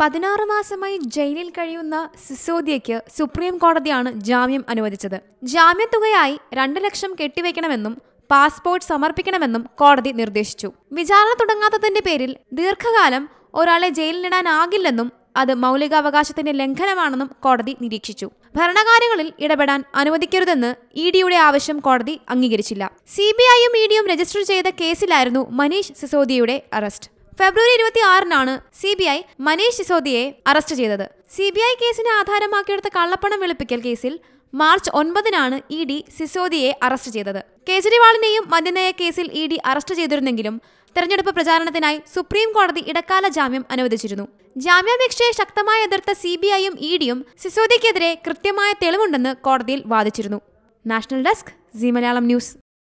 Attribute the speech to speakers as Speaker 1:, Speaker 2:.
Speaker 1: പതിനാറ് മാസമായി ജയിലിൽ കഴിയുന്ന സിസോദിയയ്ക്ക് സുപ്രീം കോടതിയാണ് ജാമ്യം അനുവദിച്ചത് ജാമ്യത്തുകയായി രണ്ട് ലക്ഷം കെട്ടിവെക്കണമെന്നും പാസ്പോർട്ട് സമർപ്പിക്കണമെന്നും കോടതി നിർദ്ദേശിച്ചു വിചാരണ തുടങ്ങാത്തതിന്റെ പേരിൽ ദീർഘകാലം ഒരാളെ ജയിലിലിടാനാകില്ലെന്നും അത് മൗലികാവകാശത്തിന്റെ ലംഘനമാണെന്നും കോടതി നിരീക്ഷിച്ചു ഭരണകാര്യങ്ങളിൽ ഇടപെടാൻ അനുവദിക്കരുതെന്ന് ഇ ഡിയുടെ ആവശ്യം കോടതി അംഗീകരിച്ചില്ല സി ബി ഐയും ഇ ഡിയും രജിസ്റ്റർ ചെയ്ത കേസിലായിരുന്നു മനീഷ് സിസോദിയയുടെ അറസ്റ്റ് ഫെബ്രുവരി ഇരുപത്തി ആറിനാണ് സി ബി ഐ മനീഷ് സിസോദിയെ അറസ്റ്റ് ചെയ്തത് സി ബി ഐ കേസിനെ ആധാരമാക്കിയെടുത്ത കള്ളപ്പണം വെളുപ്പിക്കൽ കേസിൽ മാർച്ച് ഒൻപതിനാണ് ഇ ഡി സിസോദിയെ അറസ്റ്റ് ചെയ്തത് കേജ്രിവാളിനെയും മദ്യനയ കേസിൽ ഇ ഡി അറസ്റ്റ് ചെയ്തിരുന്നെങ്കിലും തെരഞ്ഞെടുപ്പ് പ്രചാരണത്തിനായി സുപ്രീം കോടതി ഇടക്കാല ജാമ്യം അനുവദിച്ചിരുന്നു ജാമ്യാപേക്ഷയെ ശക്തമായി എതിർത്ത സി ബി ഐയും ഇ ഡിയും സിസോദിക്കെതിരെ കൃത്യമായ തെളിവുണ്ടെന്ന് കോടതിയിൽ വാദിച്ചിരുന്നു national desk C Malayalam news